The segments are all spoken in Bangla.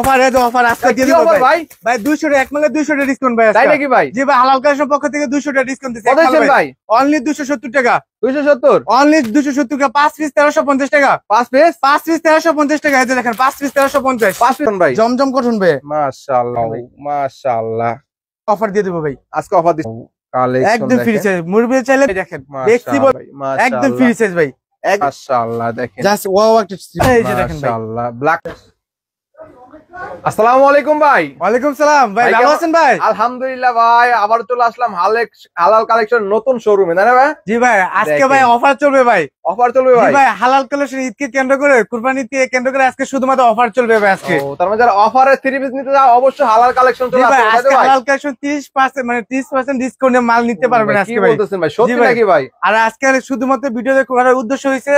অফার আছে অফার আজকে দিয়ে দিব ভাই ভাই 200 টাকা এক মানে 200 টাকা ডিসকাউন্ট ভাই তাই নাকি ভাই জি ভাই হালাল কাশের পক্ষ থেকে 200 টাকা ডিসকাউন্ট দিচ্ছে কত ভাই অনলি 270 টাকা 270 অনলি 270 টাকা 5 পিস 1350 টাকা 5 পিস 5 পিস 1350 টাকা এই দেখেন 5 পিস 1350 5 পিস ভাই জমজম কটন ভাই মাশাআল্লাহ মাশাআল্লাহ অফার দিয়ে দিব ভাই আজকে অফার দিচ্ছি একদম ফ্রি সাইজ মুরগি চাইলে দেখেন ফ্লেক্সিবল একদম ফ্রি সাইজ ভাই মাশাআল্লাহ দেখেন জাস্ট ওয়াও একটা এই দেখেন মাশাআল্লাহ ব্ল্যাক আসসালামু আলাইকুম ভাই ওয়ালাইকুম সালাম ভাই ভালো আছেন ভাই আলহামদুলিল্লাহ ভাই আবার চলে আসলাম হালাল কালেকশন নতুন শোরুমে না ভাই জি ভাই আজকে ভাই অফার চলবে ভাই অফার চলবে ভাই ভাই হালাল কালেকশন ঈদকে কেন্দ্র করে কুরবানি ঈদকে কেন্দ্র করে আজকে শুধুমাত্র অফার চলবে ভাই আজকে তার মানে যারা অফারে থ্রি পিস নিতে চাও অবশ্যই হালাল কালেকশন চলে আসবে আজকে হালাল কালেকশন 30% মানে 30% ডিসকাউন্টে মাল নিতে পারবেন আজকে ভাই কি বলতেছেন ভাই সত্যি নাকি ভাই আর আজকে শুধুমাত্র ভিডিও দেখার উদ্দেশ্য হইছে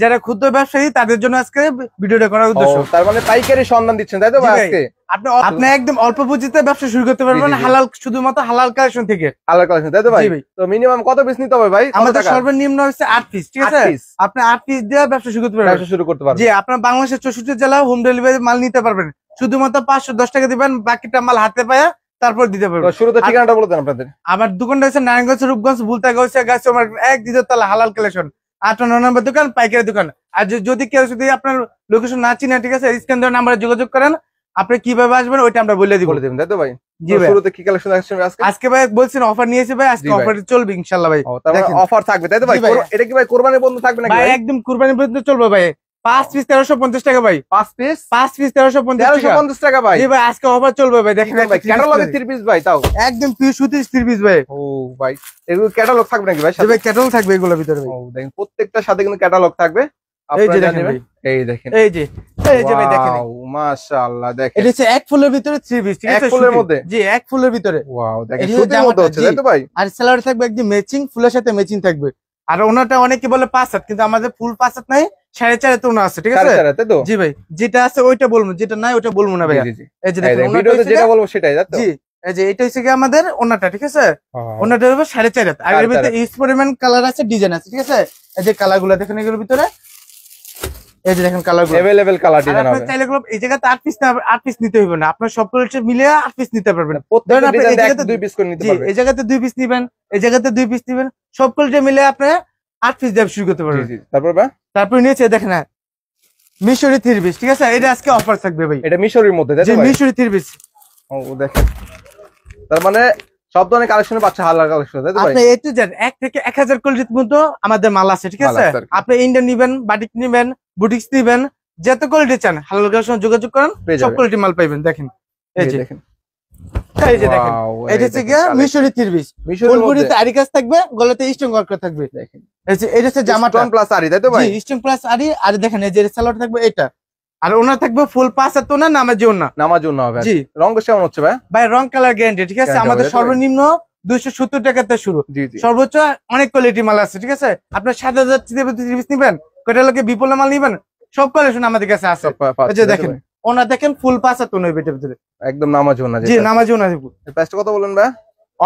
যারা ক্ষুদ্র ব্যবসায়ী তাদের জন্য আজকে ভিডিওটা করার উদ্দেশ্য তার মানে পাইকারি সন্ধান দিচ্ছেন তাই তো আজকে আপনি আপনি একদম অল্প পুঁজিতে ব্যবসা শুরু করতে পারবেন হালাল শুধুমাত্র হালাল কালেকশন থেকে হালাল কালেকশন তাই তো ভাই তো মিনিমাম কত পিস নিতে হবে ভাই আমাদের সর্বনিম্ন হচ্ছে 8 পিস ঠিক আছে আপনি 8 পিস দিয়ে ব্যবসা শুরু করতে পারবেন ব্যবসা শুরু করতে পারবেন জি আপনার বাংলাদেশের 64 জেলা হোম ডেলিভারি মাল নিতে পারবেন শুধুমাত্র 510 টাকা দিবেন বাকিটা মাল হাতে পায়া তারপর দিতে পারবেন শুরুতে ঠিকানাটা বলে দেন আপনাদের আমার দোকানটা হচ্ছে নারায়ণগঞ্জ রূপগঞ্জ বুলতাগঞ্জ গাছ মার্কেট এক দ্বিতীয় হালাল কালেকশন আটান্ন নম্বর দোকান পাইকারি দোকান আর যদি কেউ যদি আপনার লোকেশন না চিনে ঠিক আছে স্ক্যান দেওয়ার নাম্বারে যোগাযোগ করেন আপনি কিভাবে আসবেন ওইটা আমরা বলে দিব বলে দেবেন মানে তাই তো ভাই জি ভাই শুরুতে কি কালেকশন আসছে আজকে আজকে ভাই বলছেন অফার নিয়েছে ভাই আজকে অফার চলবে ইনশাআল্লাহ ভাই অফার থাকবে তাই তো ভাই এটা কি ভাই কুরবানির বন্ধ থাকবে নাকি ভাই একদম কুরবানির বন্ধ চলবে ভাই পাঁচ পিস তেরোশো পঞ্চাশ টাকা ভাই পাঁচ পিস পাঁচ পিস তেরোশো পঞ্চাশ টাকা ভাই ভাই আজকে চলবে ভাই থ্রি পিস ভাই তাও একদম পিস থ্রি পিস ভাই ও ভাই এগুলো ক্যাটালগ থাকবে নাকি ভাই ভাই থাকবে ভাই এক ফুলের ভিতরে থ্রি পিস ফুলের মধ্যে এক ফুলের ভিতরে ভাই আর স্যালারি থাকবে ম্যাচিং ফুলের সাথে থাকবে আর ওনাটা অনেকে বলে পাঁচ হাত কিন্তু আমাদের ফুল পাঁচ হাত নাই সাড়ে চারে আছে ঠিক আছে জি ভাই যেটা আছে ওইটা বলবো যেটা নাই ওটা বলবো না ভাই যে যেটা বলবো সেটাই যে এটা হচ্ছে আমাদের ওনাটা ঠিক আছে সাড়ে চার কালার আছে ডিজাইন আছে ঠিক আছে এই যে কালার দেখেন এগুলোর ভিতরে এই যে দেখেন কালার গুলো কালার এই জায়গাতে না নিতে হবে না আপনার সব মিলে আট পিস নিতে পারবেন ধরেন এই জায়গাতে দুই পিস নিবেন এই জায়গাতে দুই পিস নিবেন এই জায়গাতে পিস মিলে আপনি আট পিস দেব শুরু করতে পারবেন তারপর বা তারপর নিচে দেখেন হ্যাঁ, মিশরি থ্রিবিস ঠিক আছে এটা আজকে অফার থাকবে ভাই এটা মিশরির মধ্যে ভাই মিশরি থ্রিবিস ও দেখেন তার মানে সব ধরনের কালেকশন পাচ্ছে হালাল কালেকশন দেখো ভাই আপনি এটু টু 1 থেকে 1000 কোয়ালিটি মধ্যে আমাদের মাল আছে ঠিক আছে আপনি ইন্ডিয়ান নেবেন বাটিক নেবেন বুটিক্স নেবেন যত কোয়ালিটি চান হালাল কালেকশন যোগাযোগ করেন সব কোয়ালিটি মাল পাবেন দেখেন এই যে দেখেন জামা আর ওনার থাকবে ফুল হবে জি হচ্ছে ভাই ভাই রং কালার গ্যারান্টি ঠিক আছে আমাদের সর্বনিম্ন দুইশো সত্তর টাকাতে শুরু সর্বোচ্চ অনেক কোয়ালিটি মাল আছে ঠিক আছে আপনার সাত হাজার নিবেন কয়টা লোকের বিপুল মাল নিবেন সব কালেকশন আমাদের কাছে আছে দেখেন ওনা দেখেন ফুল পাঁচা তো নয় বেটের ভিতরে একদম নামাজ ওনা জি নামাজ ওনা প্রাইসটা কত বলেন ভাই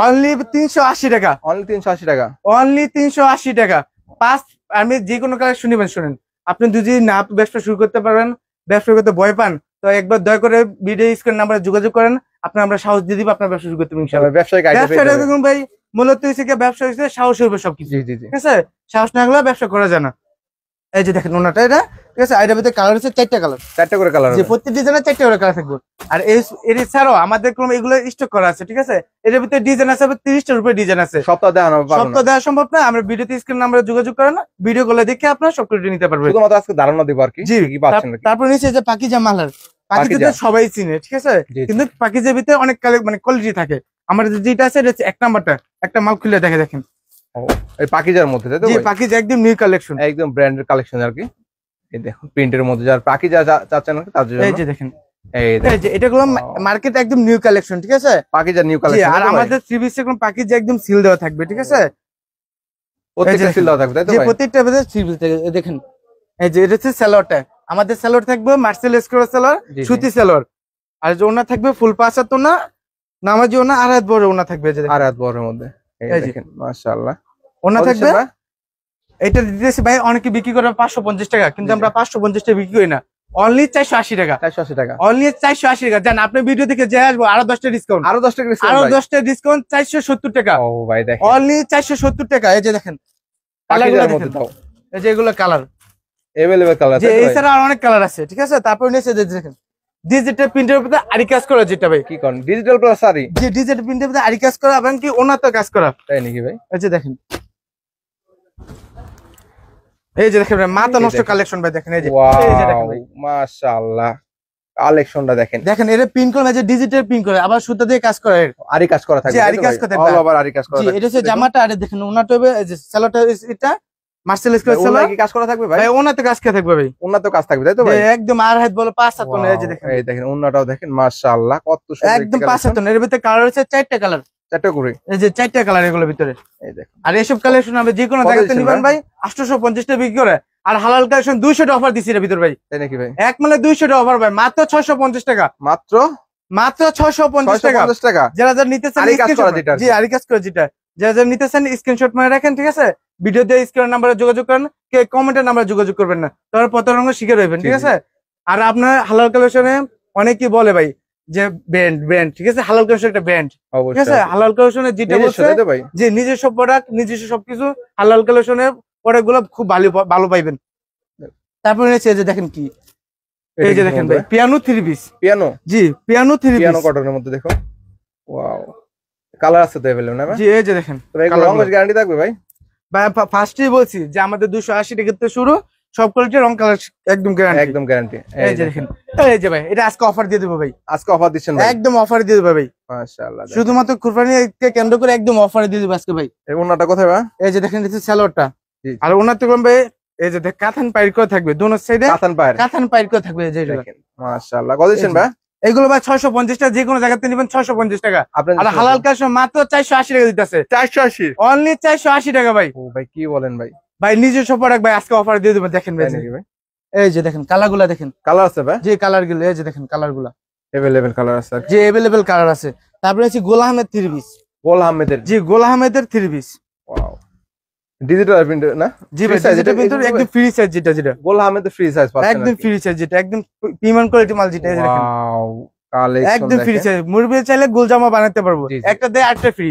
অনলি তিনশো আশি টাকা অনলি তিনশো আশি টাকা অনলি তিনশো আশি টাকা পাঁচ আমি যে কোনো কালে শুনিবেন শুনেন আপনি যদি না ব্যবসা শুরু করতে পারেন ব্যবসা করতে ভয় পান তো একবার দয়া করে ভিডিও স্ক্রিন নাম্বারে যোগাযোগ করেন আপনি আমরা সাহস দিয়ে দিব আপনার ব্যবসা শুরু করতে ইনশাআল্লাহ ব্যবসা দেখুন ভাই মূলত হয়েছে ব্যবসা হয়েছে সাহস হবে সবকিছু ঠিক আছে সাহস না হলে ব্যবসা করা যায় না এই যে দেখেন ওনাটা এটা ঠিক আছে আইডার ভিতরে কালার হচ্ছে চারটা কালার চারটা করে কালার যে প্রত্যেক ডিজাইনে চারটা করে কালার থাকবে আর এর ছাড়াও আমাদের ক্রম এগুলো স্টক করা আছে ঠিক আছে এটার ভিতরে ডিজাইন আছে তিরিশটার উপরে ডিজাইন আছে সপ্তাহ দেওয়া সপ্তাহ দেওয়া সম্ভব না আমরা ভিডিওতে স্ক্রিন নাম্বারে যোগাযোগ করেন ভিডিও কলে দেখে আপনারা সব কিছু নিতে পারবেন শুধুমাত্র আজকে ধারণা দেবো আর কি জি তারপর নিচে যে পাকিজা মালার পাকিজাতে সবাই চিনে ঠিক আছে কিন্তু পাকিজার ভিতরে অনেক মানে কোয়ালিটি থাকে আমাদের যেটা আছে এটা এক নাম্বারটা একটা মাল খুলে দেখে দেখেন এই পাকিজার মধ্যে তাই তো জি পাকিজা একদম নিউ কালেকশন একদম ব্র্যান্ডের কালেকশন আর কি এই দেখুন প্রিন্টের মধ্যে যার পাকিজা চাচ্ছেন তার জন্য এই যে দেখেন এই যে এটাগুলো মার্কেট একদম নিউ কালেকশন ঠিক আছে পাকিজা নিউ কালেকশন আর আমাদের থ্রি পিস পাকিজা একদম সিল দেওয়া থাকবে ঠিক আছে প্রত্যেকটা সিল দেওয়া থাকবে তাই তো প্রত্যেকটা দেখেন এই যে এটা হচ্ছে স্যালোয়ারটা আমাদের স্যালোয়ার থাকবে মার্সেল স্কোয়ার স্যালোয়ার সুতি স্যালোয়ার আর যে ওনা থাকবে ফুল তো না নামাজি ওনা আর হাত বড় ওনা থাকবে আর হাত বড়ের মধ্যে এই দেখেন মাশাআল্লাহ ওনা থাকবে এটা দিতেছি ভাই অনেকে বিক্রি করবে পাঁচশো পঞ্চাশ টাকা কিন্তু আমরা পাঁচশো পঞ্চাশ টাকা বিক্রি করি না অনলি চারশো আশি টাকা চারশো আশি টাকা অনলি চারশো আশি টাকা আপনি ভিডিও যে আসবো দশটা ডিসকাউন্ট দশটা ডিসকাউন্ট চারশো সত্তর টাকা ও ভাই অনলি চারশো সত্তর টাকা এই যে দেখেন এগুলো কালার কালার এছাড়া আর অনেক কালার আছে ঠিক আছে তারপর দেখেন ডিজিটাল প্রিন্টের কাজ করা যেটা ভাই কি ডিজিটাল ডিজিটাল প্রিন্টের কাজ করা এবং কি কাজ করা তাই নাকি ভাই যে দেখেন এই যে দেখেন মাথা নষ্ট কালেকশন ভাই দেখেন এই যে মাশাআল্লাহ কালেকশনটা দেখেন দেখেন পিন ডিজিটাল পিন করে আবার সুতা দিয়ে কাজ করে কাজ করা থাকে কাজ কাজ করা থাকে এটা জামাটা আর দেখেন ওনাটা এই যে এটা মার্সেলাইজ কি কাজ করা থাকবে ভাই ভাই ওনাতে কাজ করা থাকবে ভাই ওনাতে কাজ থাকবে তাই তো ভাই একদম আর হাত বলে পাঁচ হাত এই যে দেখেন এই দেখেন ওনাটাও দেখেন মাশাআল্লাহ কত সুন্দর একদম পাঁচ হাত এর ভিতরে কালার আছে চারটা কালার চারটা করে এই যে চারটা কালার এগুলো ভিতরে এই আর কালেকশন নিবেন ভাই বিক্রি করে আর হালাল অফার ভাই ভাই এক অফার ভাই মাত্র টাকা মাত্র মাত্র টাকা টাকা যারা রাখেন ঠিক আছে ভিডিও দিয়ে যোগাযোগ করেন কে কমেন্টের নাম্বারে যোগাযোগ করবেন না তারপর প্রতারণা শিখে রইবেন ঠিক আছে আর আপনার হালাল কালেকশনে অনেকেই বলে ভাই যে ব্যান্ড ব্যান্ড ঠিক আছে হালাল কাউশন একটা ব্যান্ড ঠিক আছে হালাল কাউশনের যেটা বলছে যে নিজস্ব প্রোডাক্ট নিজস্ব সবকিছু হালাল কালেকশনের প্রোডাক্ট গুলো খুব ভালো ভালো পাইবেন তারপর হচ্ছে যে দেখেন কি এই যে দেখেন ভাই পিয়ানো থ্রি পিস পিয়ানো জি পিয়ানো থ্রি পিস পিয়ানো কটনের মধ্যে দেখো ওয়াও কালার আছে তো अवेलेबल না জি এই যে দেখেন লং গ্যারান্টি থাকবে ভাই ভাই ফার্স্টেই বলছি যে আমাদের 280 টাকা থেকে শুরু সব কোয়ালিটির রং কালার একদম গ্যারান্টি একদম গ্যারান্টি এই যে দেখেন এই যে ভাই এটা আজকে অফার দিয়ে দেবো ভাই আজকে অফার দিচ্ছেন ভাই একদম অফার দিয়ে দেবো ভাই মাশাআল্লাহ শুধুমাত্র কুরবানিকে কেন্দ্র করে একদম অফার দিয়ে দেবো আজকে ভাই এই ওনাটা কোথায় ভাই এই যে দেখেন এটা স্যালোয়ারটা আর ওনার তো ভাই এই যে কাথান পাইর করে থাকবে দোনো সাইডে কাথান পাইর কাথান পাইর করে থাকবে এই যে দেখেন মাশাআল্লাহ কত দিচ্ছেন ভাই এগুলো ভাই ছয়শো পঞ্চাশ টাকা যে কোনো জায়গাতে নিবেন ছয়শো পঞ্চাশ টাকা আর হালাল কাজ মাত্র চারশো আশি টাকা দিতেছে চারশো আশি অনলি চারশো আশি টাকা ভাই ও ভাই কি বলেন ভাই ভাই নিজস্ব প্রোডাক্ট ভাই আজকে অফার দিয়ে দেবেন দেখেন ভাই এই যে দেখেন কালার গুলা দেখেন কালার আছে ভাই যে কালার গুলো এই যে দেখেন কালার গুলা এভেলেবেল কালার আছে যে এভেলেবেল কালার আছে তারপরে আছে গোল আহমেদ থ্রি পিস গোল আহমেদের জি গোল আহমেদের three piece wow digital print না জি ভাই এটা কিন্তু একদম ফ্রি সাইজ যেটা যেটা গোল আহমেদের ফ্রি সাইজ পাচ্ছেন একদম ফ্রি সাইজ যেটা একদম প্রিমিয়াম কোয়ালিটি মাল যেটা দেখেন ওয়াও কালেকশন একদম ফ্রি সাইজ মুরবি চাইলে গোল জামা বানাতে পারবো একটা দেয় আটটা ফ্রি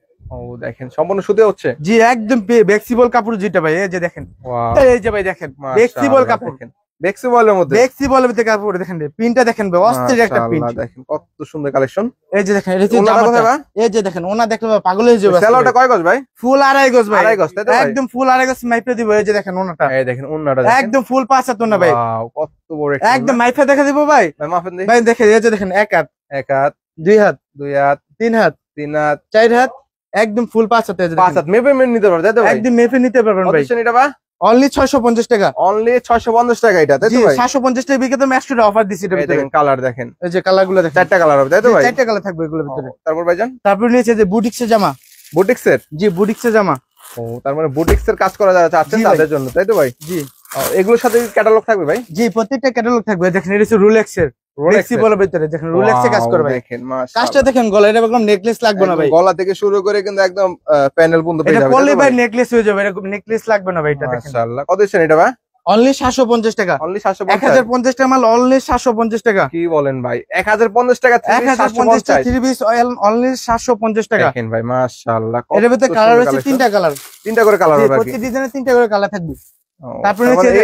দেখেন সম্পূর্ণ সুতে হচ্ছে জি একদম ফ্লেক্সিবল কাপড় যেটা ভাই এই যে দেখেন এই যে ভাই দেখেন ফ্লেক্সিবল কাপড় ফ্লেক্সিবলের মধ্যে ফ্লেক্সিবলের মধ্যে কাপড় দেখেন পিনটা দেখেন ভাই অস্থির একটা পিন দেখেন কত সুন্দর কালেকশন এই যে দেখেন এটা এই যে দেখেন ওনা দেখলে পাগল হয়ে যাবে সেলারটা কয় গজ ভাই ফুল আড়াই গজ ভাই আড়াই গজ একদম ফুল আড়াই গজ মাইপে দিব এই যে দেখেন ওনাটা এই দেখেন ওনাটা একদম ফুল পাঁচ হাত ওনা ভাই কত বড় একদম মাইপে দেখা দিব ভাই ভাই দেখেন এই যে দেখেন এক হাত এক হাত দুই হাত দুই হাত তিন হাত তিন হাত চার হাত একদম ফুল পাঁচ হাতে পাঁচ হাত মেপে মেপে নিতে পারবেন একদম মেপে নিতে পারবেন ভাই এটা বা অনলি 650 টাকা অনলি 650 টাকা এটা তাই তো ভাই 750 টাকা বিকেতে ম্যাক্স অফার দিছি এটা দেখেন কালার দেখেন এই যে কালারগুলো দেখেন চারটা কালার হবে তাই তো ভাই চারটা কালার থাকবে এগুলোর ভিতরে তারপর ভাইজান তারপর নিয়েছে যে বুটিক্সের জামা বুটিক্সের জি বুটিক্সের জামা ও তার মানে বুটিক্সের কাজ করা যারা আছে তাদের জন্য তাই তো ভাই জি এগুলোর সাথে ক্যাটালগ থাকবে ভাই জি প্রত্যেকটা ক্যাটালগ থাকবে দেখেন এটা হচ্ছে রোলেক্স এর ভিতরে কাজ দেখেন গলা এটা একদম নেকলেস লাগবে না ভাই গলা থেকে শুরু করে কিন্তু একদম প্যানেল ভাই নেকলেস হয়ে যাবে নেকলেস লাগবে না অনলি টাকা মাল অনলি টাকা কি বলেন ভাই টাকা টাকা অয়েল অনলি টাকা ভাই এর ভিতরে কালার তিনটা কালার তিনটা করে কালার তিনটা করে কালার থাকবে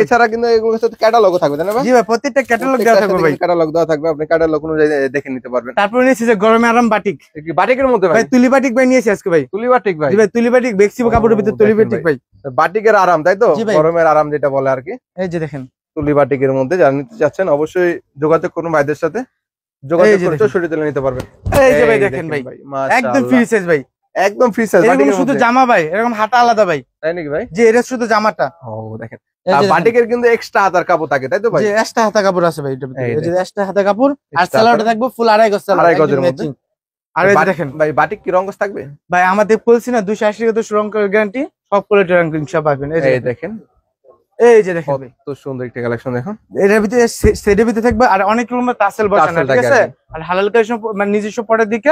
এছাড়া কিন্তু এগুলোর সাথে থাকবে প্রত্যেকটা ভাই ক্যাটালগ থাকবে আপনি দেখে নিতে পারবেন আরাম বাটিক বাটিকের মধ্যে ভাই তুলি বাটিক নিয়েছি ভাই তুলি বাটিক ভাই তুলি বাটিক কাপড়ের তুলি বাটিক ভাই বাটিকের আরাম তাই তো গরমের আরাম যেটা বলে দেখেন তুলি বাটিকের মধ্যে নিতে চাচ্ছেন অবশ্যই যোগাযোগ করুন ভাইদের সাথে যোগাযোগ ছুটি তুলে নিতে পারবেন ভাই ভাই একদম ফ্রি ভাই একদম ফ্রি সাইজ এরকম শুধু জামা ভাই এরকম হাতা আলাদা ভাই তাই নাকি ভাই যে এটা শুধু জামাটা ও দেখেন বাটিকের কিন্তু এক্সট্রা কাপড় থাকে তাই তো ভাই হাতা কাপড় আছে ভাই হাতা কাপড় আর থাকবে ফুল মধ্যে আর দেখেন ভাই বাটিক কি রং থাকবে ভাই আমাদের না তো গ্যারান্টি সব দেখেন এই যে দেখেন সুন্দর ভিতরে ভিতরে থাকবে আর অনেক রকমের ঠিক আছে আর মানে নিজস্ব পরের দিকে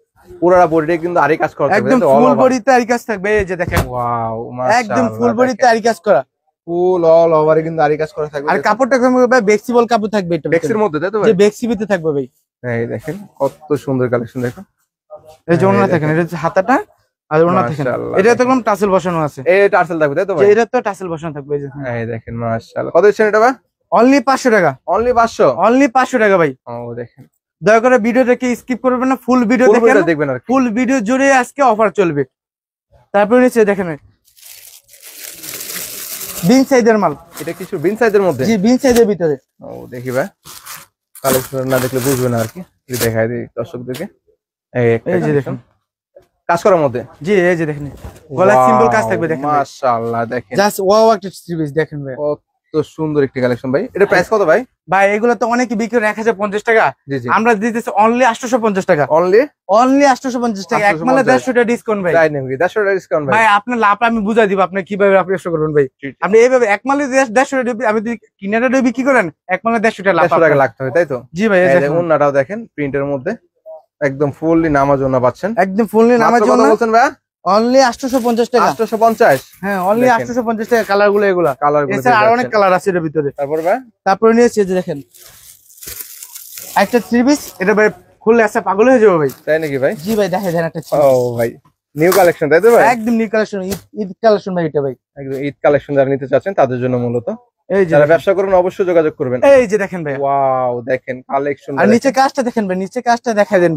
পুরোটা বডিটা কিন্তু আরই কাজ করা একদম ফুল বডিতে আরই কাজ থাকবে এই যে দেখেন ওয়াও একদম ফুল বডিতে আরি কাজ করা ফুল অল ওভারে কিন্তু আরি কাজ করা থাকবে আর কাপড়টা একদম ভাই বেক্সিবল কাপড় থাকবে এটা বেক্সির মধ্যে তাই তো ভাই যে বেক্সিবিতে থাকবে ভাই এই দেখেন কত সুন্দর কালেকশন দেখো এই যে ওনা দেখেন এটা হাতাটা আর ওনা দেখেন এটা তো একদম টাসেল বসানো আছে এই টাসেল থাকবে তাই তো ভাই এটা তো টাসেল বসানো থাকবে এই যে এই দেখেন মাশাআল্লাহ কত দিচ্ছেন এটা ভাই অনলি 500 টাকা অনলি 500 অনলি 500 টাকা ভাই ও দেখেন দয়া করে ভিডিও দেখে স্কিপ করবেন না ফুল ভিডিও দেখে দেখবেন ফুল ভিডিও জুড়ে আজকে অফার চলবে তারপরে নিচে দেখেন বিন সাইজের মাল এটা কিছু বিন সাইজের মধ্যে জি বিন সাইজের ভিতরে ও দেখি ভাই কালেকশন না দেখলে বুঝবে না আর কি দেখাই দিই দর্শকদেরকে এই যে দেখুন কাজ করার মধ্যে জি এই যে দেখেন গলা সিম্বল কাজ থাকবে দেখেন মাশাআল্লাহ দেখেন জাস্ট ওয়াও একটা সিরিজ দেখেন ভাই তো সুন্দর একটি কালেকশন ভাই এটা প্রাইস কত ভাই ভাই এগুলো তো অনেকে বিক্রি এক হাজার পঞ্চাশ টাকা আমরা দিতেছি অনলি আটশো পঞ্চাশ টাকা অনলি অনলি আটশো পঞ্চাশ টাকা এক দেড়শো টাকা ডিসকাউন্ট ভাই দেড়শো টাকা ডিসকাউন্ট ভাই আপনার লাভ আমি বুঝাই দিব আপনি কিভাবে আপনি ব্যবসা করবেন ভাই আপনি এইভাবে এক মালে দেড়শো টাকা আপনি যদি কিনাটা কি করেন এক মালে দেড়শো টাকা দেড়শো টাকা লাগতে হবে তাই তো জি ভাই অন্যটাও দেখেন প্রিন্টের মধ্যে একদম ফুললি নামাজ ওনা পাচ্ছেন একদম ফুললি নামাজ জন্য বলছেন ভাই অনলি টাকা হ্যাঁ অনলি এগুলা অনেক কালার আছে ভিতরে ভাই তারপরে একটা থ্রি এটা ভাই আচ্ছা পাগল হয়ে ভাই তাই নাকি ভাই জি ভাই একটা ভাই নিউ কালেকশন তাই ভাই একদম নিউ কালেকশন ঈদ কালেকশন ভাই এটা ভাই একদম ঈদ কালেকশন যারা নিতে চাচ্ছেন তাদের জন্য মূলত এই যারা ব্যবসা করবেন অবশ্যই যোগাযোগ করবেন এই যে দেখেন ভাই ওয়াও দেখেন কালেকশন আর নিচে কাজটা দেখেন ভাই নিচে কাজটা দেখাই দেন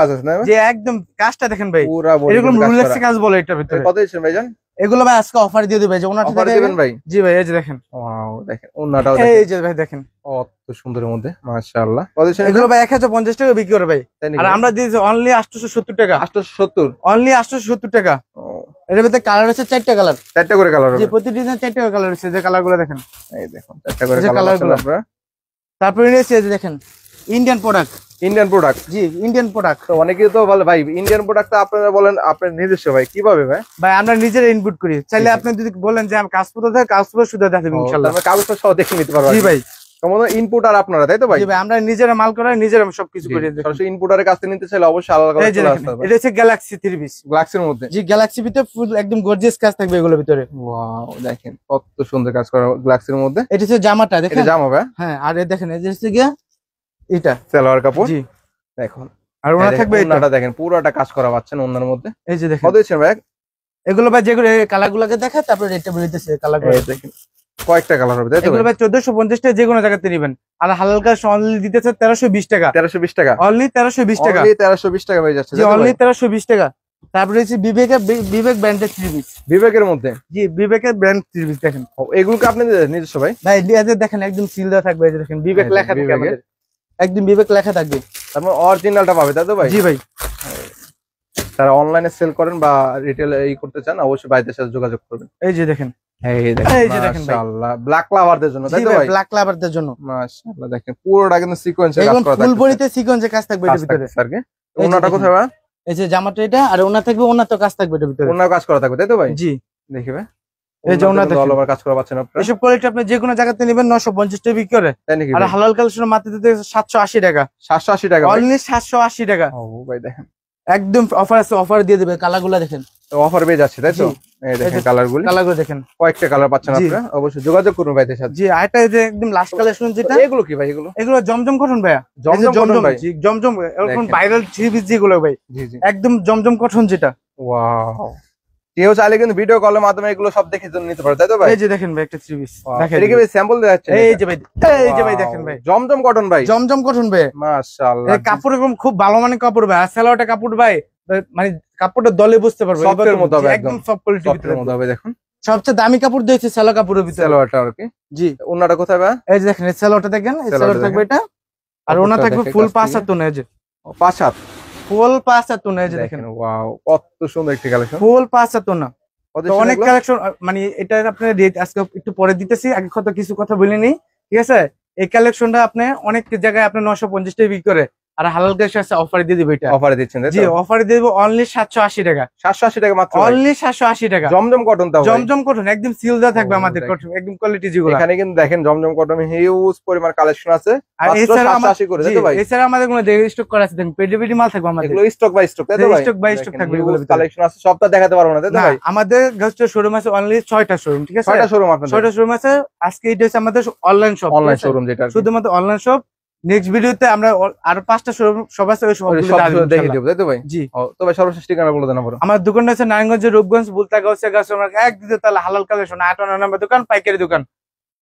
কাজ আছে না একদম কাজটা দেখেন ভাই পুরো কাজ বলে এটার ভিতরে কত দিচ্ছেন এগুলো ভাই আজকে অফার দিয়ে দিবে যে ওনাটা অফার দিবেন ভাই জি ভাই এই যে দেখেন ওয়াও দেখেন ওনাটাও দেখেন এই যে ভাই দেখেন অত সুন্দরের মধ্যে মাশাআল্লাহ এগুলো ভাই 1050 টাকা বিক্রি করে ভাই আর আমরা দিয়েছি অনলি 870 টাকা 870 অনলি 870 টাকা এর ভিতরে কালার আছে চারটা কালার চারটা করে কালার জি প্রতি ডিজাইন চারটি করে কালার আছে যে কালারগুলো দেখেন এই দেখুন চারটি করে কালার আছে আপনারা তারপরে নিয়েছি এই যে দেখেন ইন্ডিয়ান প্রোডাক্ট ইন্ডিয়ান প্রোডাক্ট জি ইন্ডিয়ান প্রোডাক্ট তো অনেকে তো বলে ভাই ইন্ডিয়ান প্রোডাক্ট আপনারা বলেন আপনার নিজস্ব ভাই কিভাবে ভাই ভাই আমরা নিজেরা ইনপুট করি চাইলে আপনি যদি বলেন যে আমি কাজপত্র থাকে কাজপত্র শুধু দেখাবেন ইনশাআল্লাহ আমরা কাজপুর সহ দেখে নিতে পারবো জি ভাই ইনপুট আর আপনারা তাই তো ভাই ভাই আমরা নিজেরা মাল নিজেরা সবকিছু নিতে চাইলে অবশ্যই আলাদা এটা হচ্ছে মধ্যে ফুল একদম কাজ থাকবে এগুলোর ভিতরে দেখেন কত সুন্দর কাজ করা মধ্যে এটা হচ্ছে জামাটা দেখেন জামা ভাই হ্যাঁ আর দেখেন এই যে এটা সালোয়ার কাপড় জি দেখুন আর ওনা থাকবে এটা দেখেন পুরোটা কাজ করা পাচ্ছেন ওনার মধ্যে এই যে দেখেন কত ভাই এগুলো ভাই যেগুলো কালারগুলোকে দেখা তারপরে রেটটা বলতেছে কালারগুলো দেখেন কয়েকটা কালার হবে এগুলো ভাই 1450 টাকা যে কোনো জায়গাতে নেবেন আর হালকা অনলি দিতেছে 1320 টাকা 1320 টাকা অনলি 1320 টাকা অনলি 1320 টাকা হয়ে যাচ্ছে জি অনলি 1320 টাকা তারপরে হচ্ছে বিবেক বিবেক ব্র্যান্ডের ত্রিভুজ বিবেকের মধ্যে জি বিবেকের ব্র্যান্ড ত্রিভুজ দেখেন এগুলোকে আপনি নিজস্ব ভাই ভাই দেখেন একদম সিল দেওয়া থাকবে দেখেন বিবেক হ্যাঁ, লেখা থাকবে আমাদের একদম বিবেক লেখা থাকবে তারপর অরিজিনালটা পাবে তাই তো ভাই জি ভাই তারা অনলাইনে সেল করেন বা রিটেল এই করতে চান অবশ্যই ভাইদের সাথে যোগাযোগ করবেন এই যে দেখেন ব্ল্যাক জন্য তাই তো জন্য দেখেন পুরোটা কিন্তু কাজ থাকবে কোথায় এই যে জামাটা এটা আর ওনার থাকবে ওনার তো কাজ থাকবে এর কাজ করা থাকবে তাই তো ভাই জি দেখবে ভাই কোয়ালিটি আপনি জায়গাতে করে হালাল মাত্র টাকা টাকা টাকা ভাই দেখেন একদম অফার অফার দিয়ে দেখেন অফার যাচ্ছে তাই তো দেখেন কয়েকটা কালার অবশ্যই যোগাযোগ করুন যে একদম লাস্ট কালেকশন যেটা এগুলো কি ভাই এগুলো এগুলো জমজম কঠন ভাইয়া জমজম ভাই জমজম ভাইরাল ভাই একদম জমজম কঠন যেটা কেউ চাইলে কিন্তু ভিডিও কলের মাধ্যমে এগুলো সব দেখে নিতে পারো তাই তো ভাই এই যে দেখেন ভাই একটা থ্রি পিস দেখেন এদিকে ভাই স্যাম্পল দেওয়া যাচ্ছে এই যে ভাই এই যে ভাই দেখেন ভাই জমজম কটন ভাই জমজম কটন ভাই মাশাআল্লাহ এই কাপড় এরকম খুব ভালো মানের কাপড় ভাই আসলে কাপড় ভাই মানে কাপড়টা দলে বুঝতে পারবে সফটের মতো হবে একদম সফট কোয়ালিটির ভিতরে মতো হবে দেখুন সবচেয়ে দামি কাপড় দিয়েছে সেলো কাপড়ের ভিতরে সেলোয়ারটা আর কি জি ওনাটা কোথায় ভাই এই যে দেখেন সেলোটা দেখেন সেলোটা থাকবে এটা আর ওনা থাকবে ফুল পাঁচ হাত তো এই যে পাঁচ হাত ফুল পাঁচাত্তর না এই যে দেখেন ওয়াও কত সুন্দর একটি কালেকশন ফুল পাঁচাত্তর না অনেক কালেকশন মানে এটা আপনার রেট আজকে একটু পরে দিতেছি আগে কত কিছু কথা বলিনি ঠিক আছে এই কালেকশনটা আপনি অনেক জায়গায় আপনি নশো পঞ্চাশ টাকা বিক্রি করে আর অফার দিয়ে দিচ্ছেন টাকা মাত্র অনলি টাকা কটন জমজম কটন একদম থাকবে আমাদের দেখেন জমজম কটন হিউজ পরিমাণ কালেকশন আছে এছাড়া আমাদের স্টক মাল stock by stock stock by stock থাকবে কালেকশন আছে সবটা দেখাতে পারবো না আমাদের শোরুম আছে অনলি শোরুম ঠিক আছে শোরুম শোরুম আছে আজকে এটা হচ্ছে আমাদের অনলাইন শপ অনলাইন শোরুম যেটা শুধুমাত্র অনলাইন শপ নেক্সট ভিডিওতে আমরা আরো পাঁচটা সবাই দেখিয়ে তো আমার দোকানটা আছে নারায়ণগঞ্জের রূপগঞ্জ বুলতা গাছ এক দিতে তাহলে হালাল কালেকশন আট নম্বর দোকান পাইকারি দোকান